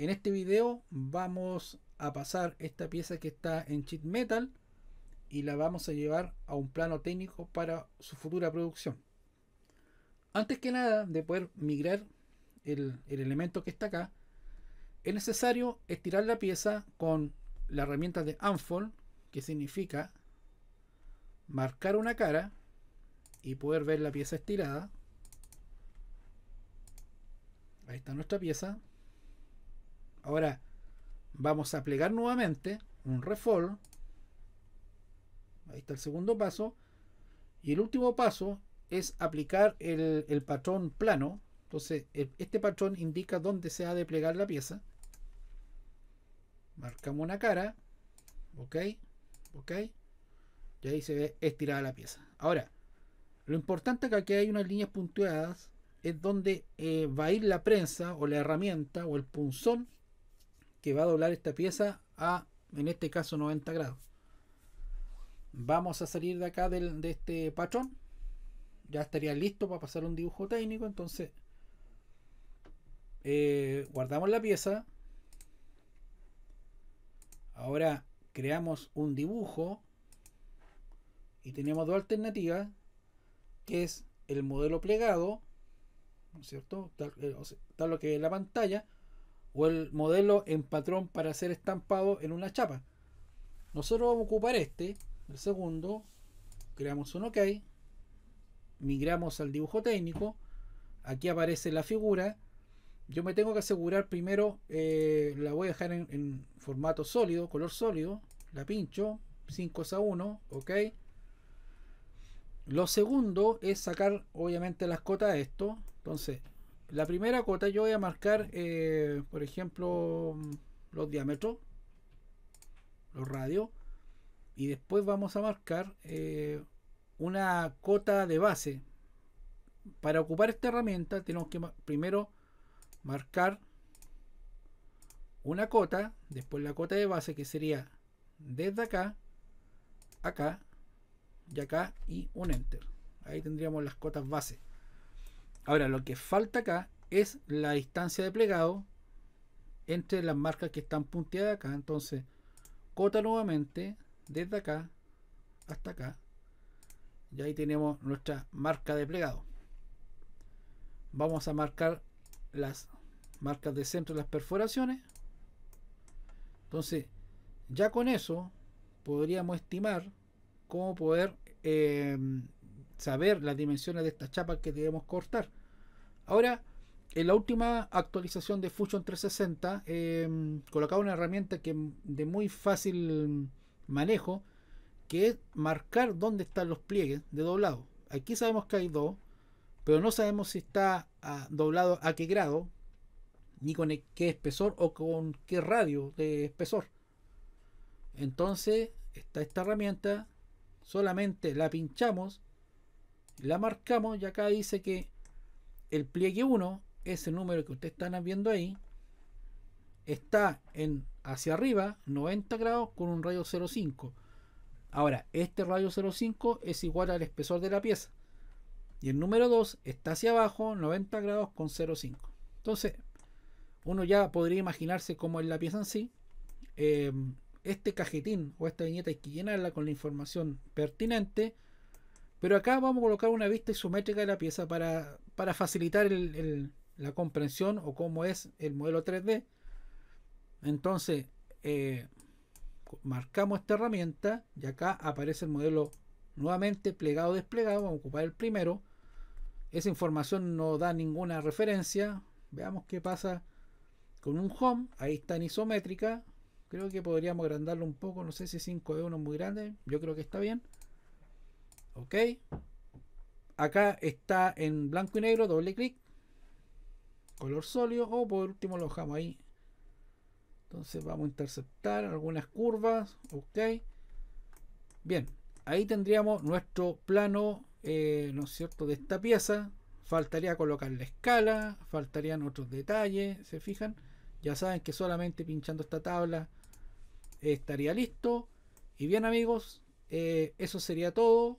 En este video vamos a pasar esta pieza que está en cheat metal y la vamos a llevar a un plano técnico para su futura producción. Antes que nada de poder migrar el, el elemento que está acá, es necesario estirar la pieza con la herramienta de Unfold, que significa marcar una cara y poder ver la pieza estirada. Ahí está nuestra pieza. Ahora vamos a plegar nuevamente un refold. Ahí está el segundo paso. Y el último paso es aplicar el, patrón plano. Entonces, e, este patrón indica dónde se ha de plegar la pieza. Marcamos una cara. Ok. Ok. Y ahí se ve estirada la pieza. Ahora, lo importante es que aquí hay unas líneas punteadas. Es donde eh, va a ir la prensa o la herramienta o el punzón que va a doblar esta pieza a, en este caso, 90 grados. Vamos a salir de acá del, de este patrón. Ya estaría listo para pasar un dibujo técnico. Entonces, eh, guardamos la pieza. Ahora creamos un dibujo y tenemos dos alternativas, que es el modelo plegado, ¿no es cierto? tal eh, lo que es la pantalla, o el modelo en patrón para ser estampado en una chapa. Nosotros vamos a ocupar este, el segundo, creamos un OK, migramos al dibujo técnico, aquí aparece la figura, yo me tengo que asegurar primero, eh, la voy a dejar en, formato sólido, color sólido, la pincho, 5 a 1, ok. Lo segundo es sacar obviamente las cotas de esto, entonces la primera cota yo voy a marcar, eh, por ejemplo, los diámetros, los radios, y después vamos a marcar eh, una cota de base. Para ocupar esta herramienta tenemos que primero marcar una cota, después la cota de base que sería desde acá, acá y acá y un enter. Ahí tendríamos las cotas base. Ahora, lo que falta acá es la distancia de plegado entre las marcas que están punteadas acá. Entonces, cota nuevamente desde acá hasta acá. Y ahí tenemos nuestra marca de plegado. Vamos a marcar las marcas de centro de las perforaciones. Entonces, ya con eso podríamos estimar cómo poder eh, saber las dimensiones de esta chapa que debemos cortar. Ahora, en la última actualización de Fusion 360 eh, em, colocaba una herramienta que de muy fácil manejo, que es marcar dónde están los pliegues de doblado. Aquí sabemos que hay dos, pero no sabemos si está doblado a qué grado, ni con e, qué espesor o con qué radio de espesor. Entonces está esta herramienta, solamente la pinchamos la marcamos y acá dice que el pliegue 1, ese número que ustedes están viendo ahí, está en hacia arriba 90 grados con un radio 0,5. Ahora, este radio 0,5 es igual al espesor de la pieza. Y el número 2 está hacia abajo 90 grados con 0,5. Entonces, uno ya podría imaginarse cómo es la pieza en sí. Eh, este cajetín o esta viñeta hay que llenarla con la información pertinente pero acá vamos a colocar una vista isométrica de la pieza para, facilitar la comprensión o cómo es el modelo 3D. Entonces, eh, marcamos esta herramienta y acá aparece el modelo nuevamente plegado desplegado. Vamos a ocupar el primero. Esa información no da ninguna referencia. Veamos qué pasa con un home. Ahí está en isométrica. Creo que podríamos agrandarlo un poco. No sé si 5 de 1 muy grande. Yo creo que está bien ok acá está en blanco y negro doble clic color sólido o por último lo dejamos ahí entonces vamos a interceptar algunas curvas ok bien ahí tendríamos nuestro plano eh, no es cierto de esta pieza faltaría colocar la escala faltarían otros detalles se fijan ya saben que solamente pinchando esta tabla eh, estaría listo y bien amigos eh, eso sería todo